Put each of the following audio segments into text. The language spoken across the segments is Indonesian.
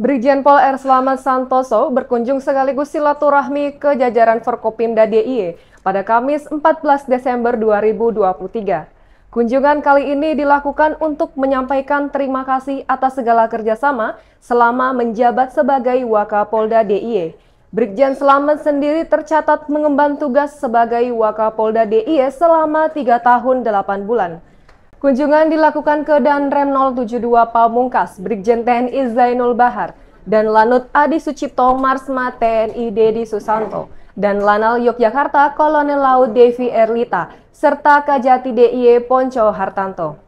Brigjen Pol R. Slamet Santoso berkunjung sekaligus silaturahmi ke jajaran Forkopimda DIY e pada Kamis 14 Desember 2023. Kunjungan kali ini dilakukan untuk menyampaikan terima kasih atas segala kerjasama selama menjabat sebagai Wakapolda DIY. E. Brigjen Slamet sendiri tercatat mengemban tugas sebagai Wakapolda DIY e selama 3 tahun 8 bulan. Kunjungan dilakukan ke Danrem 072 Pamungkas, Brigjen TNI Zainul Bahar, dan Lanut Adi Sucipto Marsma TNI Dedi Susanto, dan Lanal Yogyakarta Kolonel Laut Devi Erlita, serta Kajati DIY e Ponco Hartanto.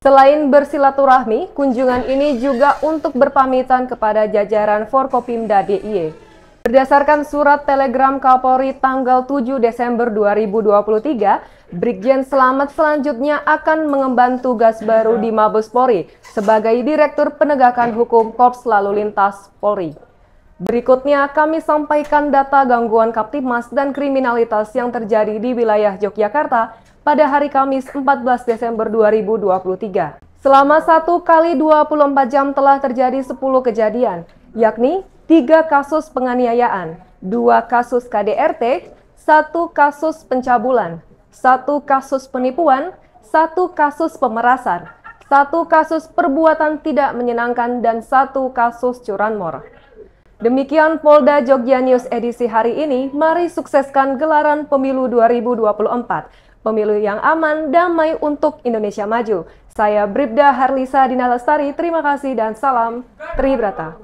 Selain bersilaturahmi, kunjungan ini juga untuk berpamitan kepada jajaran Forkopimda DIY. E. Berdasarkan surat telegram Kapolri tanggal 7 Desember 2023, Brigjen Selamat selanjutnya akan mengemban tugas baru di Mabes Polri sebagai Direktur Penegakan Hukum Korps Lalu Lintas Polri. Berikutnya kami sampaikan data gangguan Kaptimas dan kriminalitas yang terjadi di wilayah Yogyakarta pada hari Kamis 14 Desember 2023. Selama 1 kali 24 jam telah terjadi 10 kejadian, yakni tiga kasus penganiayaan, dua kasus KDRT, satu kasus pencabulan, satu kasus penipuan, satu kasus pemerasan, satu kasus perbuatan tidak menyenangkan, dan satu kasus curanmor. Demikian Polda Jogja News edisi hari ini, mari sukseskan gelaran pemilu 2024. Pemilu yang aman, damai untuk Indonesia maju. Saya Bribda Harlisa Dinalestari, terima kasih dan salam Tribrata.